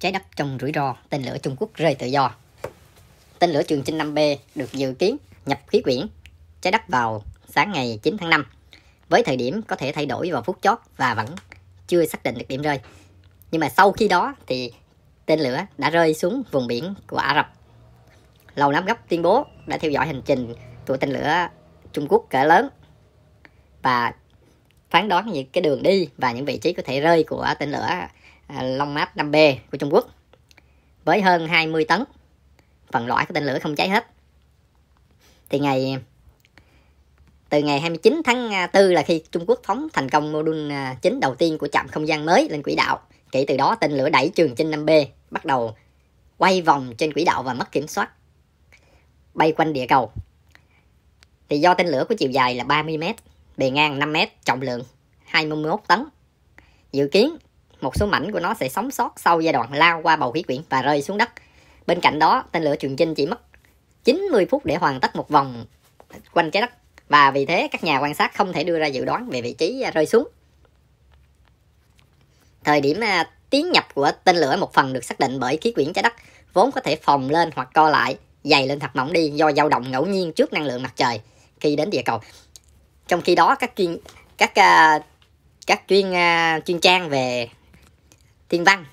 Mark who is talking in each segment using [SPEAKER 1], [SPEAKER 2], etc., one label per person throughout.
[SPEAKER 1] trái đất trong rủi ro tên lửa Trung Quốc rơi tự do. Tên lửa Trường Chinh 5B được dự kiến nhập khí quyển trái đất vào sáng ngày 9 tháng 5 với thời điểm có thể thay đổi vào phút chót và vẫn chưa xác định được điểm rơi. Nhưng mà sau khi đó thì tên lửa đã rơi xuống vùng biển của Ả Rập. Lầu Năm Góc tuyên bố đã theo dõi hành trình của tên lửa Trung Quốc cỡ lớn và phán đoán những cái đường đi và những vị trí có thể rơi của tên lửa À, Long Map 5B của Trung Quốc với hơn 20 tấn phần loại của tên lửa không cháy hết. Thì ngày từ ngày 29 tháng 4 à, là khi Trung Quốc phóng thành công mô đun à, chính đầu tiên của trạm không gian mới lên quỹ đạo. Kể từ đó tên lửa đẩy trường trên 5B bắt đầu quay vòng trên quỹ đạo và mất kiểm soát. Bay quanh địa cầu. Thì do tên lửa có chiều dài là 30 m, bề ngang 5 m, trọng lượng 21 tấn. Dự kiến một số mảnh của nó sẽ sống sót sau giai đoạn lao qua bầu khí quyển và rơi xuống đất. Bên cạnh đó, tên lửa trường chinh chỉ mất 90 phút để hoàn tất một vòng quanh trái đất và vì thế các nhà quan sát không thể đưa ra dự đoán về vị trí à, rơi xuống. Thời điểm à, tiến nhập của tên lửa một phần được xác định bởi khí quyển trái đất vốn có thể phồng lên hoặc co lại, dày lên thật mỏng đi do dao động ngẫu nhiên trước năng lượng mặt trời khi đến địa cầu. Trong khi đó các chuyên các à, các chuyên chuyên trang về thiên văn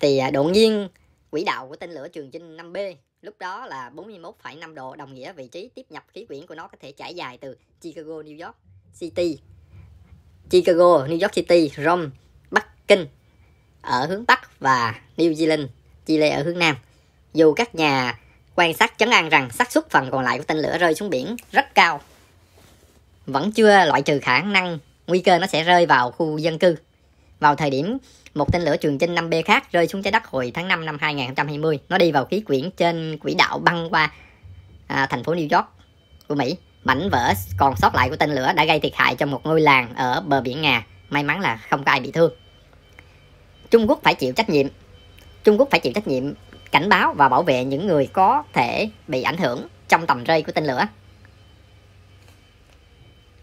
[SPEAKER 1] thì à, đột nhiên quỹ đạo của tên lửa Trường Chinh 5B lúc đó là 41,5 độ đồng nghĩa vị trí tiếp nhập khí quyển của nó có thể trải dài từ Chicago, New York City, Chicago, New York City, Rome, Bắc Kinh ở hướng Bắc và New Zealand, Chile ở hướng Nam. Dù các nhà quan sát chấn an rằng xác suất phần còn lại của tên lửa rơi xuống biển rất cao, vẫn chưa loại trừ khả năng nguy cơ nó sẽ rơi vào khu dân cư. Vào thời điểm một tên lửa Trường Chinh 5B khác rơi xuống trái đất hồi tháng 5 năm 2020. Nó đi vào khí quyển trên quỹ đạo băng qua à, thành phố New York của Mỹ. Mảnh vỡ còn sót lại của tên lửa đã gây thiệt hại cho một ngôi làng ở bờ biển Nga. May mắn là không có ai bị thương. Trung Quốc phải chịu trách nhiệm. Trung Quốc phải chịu trách nhiệm cảnh báo và bảo vệ những người có thể bị ảnh hưởng trong tầm rơi của tên lửa.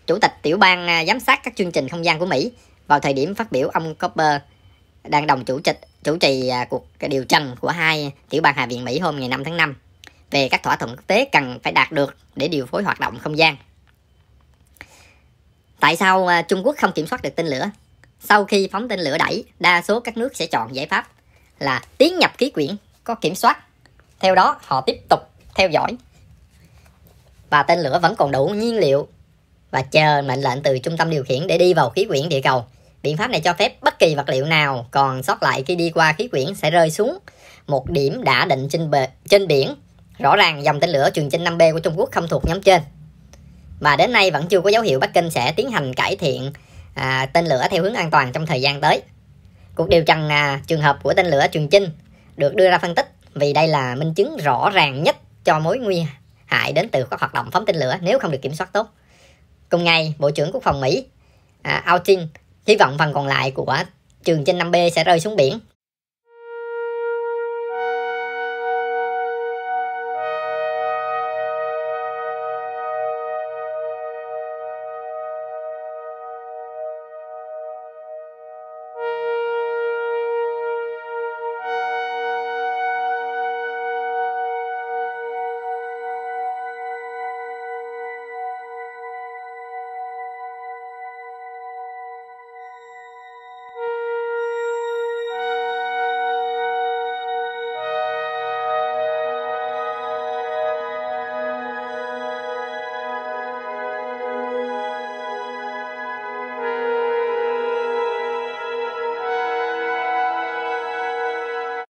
[SPEAKER 1] Chủ tịch tiểu bang à, giám sát các chương trình không gian của Mỹ vào thời điểm phát biểu ông Copper đang đồng chủ tịch chủ trì à, cuộc điều trần của hai tiểu bang Hạ viện Mỹ hôm ngày 5 tháng 5 về các thỏa thuận quốc tế cần phải đạt được để điều phối hoạt động không gian. Tại sao à, Trung Quốc không kiểm soát được tên lửa? Sau khi phóng tên lửa đẩy, đa số các nước sẽ chọn giải pháp là tiến nhập khí quyển có kiểm soát. Theo đó, họ tiếp tục theo dõi. Và tên lửa vẫn còn đủ nhiên liệu và chờ mệnh lệnh từ trung tâm điều khiển để đi vào khí quyển địa cầu Biện pháp này cho phép bất kỳ vật liệu nào còn sót lại khi đi qua khí quyển sẽ rơi xuống một điểm đã định trên, bề, trên biển. Rõ ràng dòng tên lửa trường chinh 5B của Trung Quốc không thuộc nhóm trên. Và đến nay vẫn chưa có dấu hiệu Bắc Kinh sẽ tiến hành cải thiện à, tên lửa theo hướng an toàn trong thời gian tới. Cuộc điều trần à, trường hợp của tên lửa Trường trinh được đưa ra phân tích vì đây là minh chứng rõ ràng nhất cho mối nguy hại đến từ các hoạt động phóng tên lửa nếu không được kiểm soát tốt. Cùng ngày, Bộ trưởng Quốc phòng Mỹ à, Austin Hy vọng phần còn lại của trường trên 5B sẽ rơi xuống biển